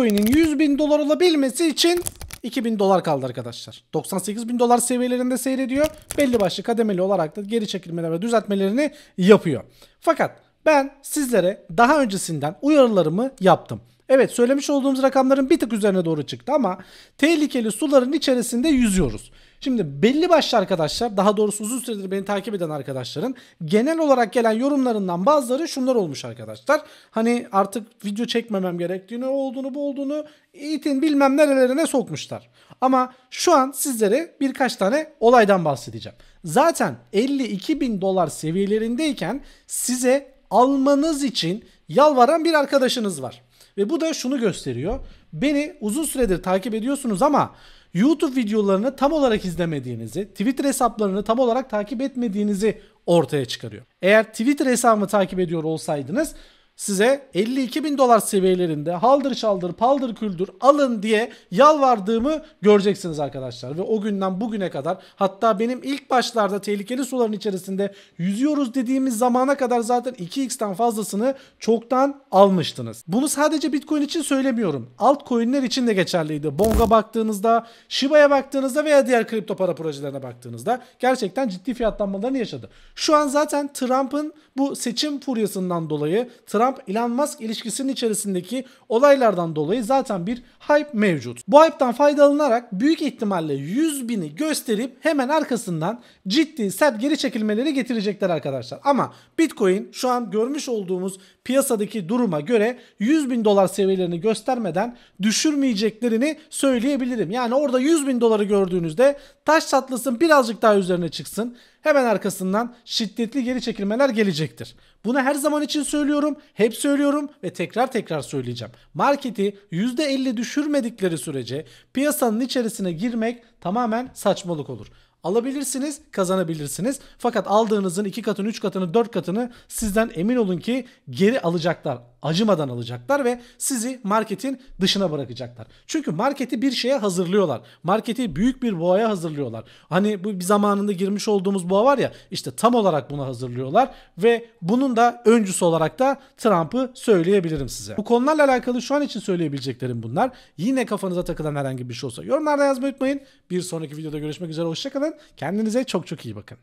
Bitcoin'in 100 bin dolar olabilmesi için 2 bin dolar kaldı arkadaşlar. 98 bin dolar seviyelerinde seyrediyor. Belli başlı kademeli olarak da geri çekilmeler ve düzeltmelerini yapıyor. Fakat ben sizlere daha öncesinden uyarılarımı yaptım. Evet söylemiş olduğumuz rakamların bir tık üzerine doğru çıktı ama tehlikeli suların içerisinde yüzüyoruz. Şimdi belli başlı arkadaşlar daha doğrusu uzun süredir beni takip eden arkadaşların genel olarak gelen yorumlarından bazıları şunlar olmuş arkadaşlar. Hani artık video çekmemem gerektiğini olduğunu bu olduğunu itin bilmem nerelerine sokmuşlar. Ama şu an sizlere birkaç tane olaydan bahsedeceğim. Zaten 52 bin dolar seviyelerindeyken size almanız için yalvaran bir arkadaşınız var. Ve bu da şunu gösteriyor. Beni uzun süredir takip ediyorsunuz ama YouTube videolarını tam olarak izlemediğinizi, Twitter hesaplarını tam olarak takip etmediğinizi ortaya çıkarıyor. Eğer Twitter hesabımı takip ediyor olsaydınız size 52 bin dolar seviyelerinde haldır şaldır paldır küldür alın diye yalvardığımı göreceksiniz arkadaşlar. Ve o günden bugüne kadar hatta benim ilk başlarda tehlikeli suların içerisinde yüzüyoruz dediğimiz zamana kadar zaten 2x'ten fazlasını çoktan almıştınız. Bunu sadece bitcoin için söylemiyorum. Altcoin'ler için de geçerliydi. Bonga baktığınızda, Shiba'ya baktığınızda veya diğer kripto para projelerine baktığınızda gerçekten ciddi fiyatlanmalarını yaşadı. Şu an zaten Trump'ın bu seçim furyasından dolayı Trump Trump Elon Musk ilişkisinin içerisindeki olaylardan dolayı zaten bir hype mevcut. Bu hype'tan faydalanarak büyük ihtimalle 100 bini gösterip hemen arkasından ciddi sert geri çekilmeleri getirecekler arkadaşlar. Ama Bitcoin şu an görmüş olduğumuz piyasadaki duruma göre 100 bin dolar seviyelerini göstermeden düşürmeyeceklerini söyleyebilirim. Yani orada 100 bin doları gördüğünüzde taş satlasın birazcık daha üzerine çıksın hemen arkasından şiddetli geri çekilmeler gelecektir. Bunu her zaman için söylüyorum, hep söylüyorum ve tekrar tekrar söyleyeceğim. Marketi %50 düşürmedikleri sürece piyasanın içerisine girmek tamamen saçmalık olur. Alabilirsiniz, kazanabilirsiniz. Fakat aldığınızın 2 katını, 3 katını, 4 katını sizden emin olun ki geri alacaklar acımadan alacaklar ve sizi marketin dışına bırakacaklar. Çünkü marketi bir şeye hazırlıyorlar. Marketi büyük bir boğaya hazırlıyorlar. Hani bu bir zamanında girmiş olduğumuz boğa var ya işte tam olarak buna hazırlıyorlar ve bunun da öncüsü olarak da Trump'ı söyleyebilirim size. Bu konularla alakalı şu an için söyleyebileceklerim bunlar. Yine kafanıza takılan herhangi bir şey olsa yorumlarda yazmayı unutmayın. Bir sonraki videoda görüşmek üzere hoşçakalın. Kendinize çok çok iyi bakın.